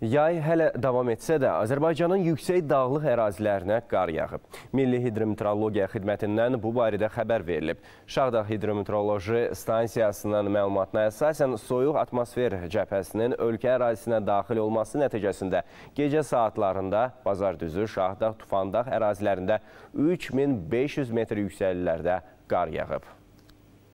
Yay hələ davam etsə də, Azərbaycanın yüksək dağlıq ərazilərinə qar yağıb. Milli Hidrometeorologiya Xidmətindən bu barədə xəbər verilib. Şahda Hidrometeoroloji Stansiyasının məlumatına əsasən soyuq atmosfer cəbhəsinin ölkə ərazisinə daxil olması nəticəsində gecə saatlarında bazar düzü Şahda Tufandağ ərazilərində 3500 metr yüksəlilərdə qar yağıb.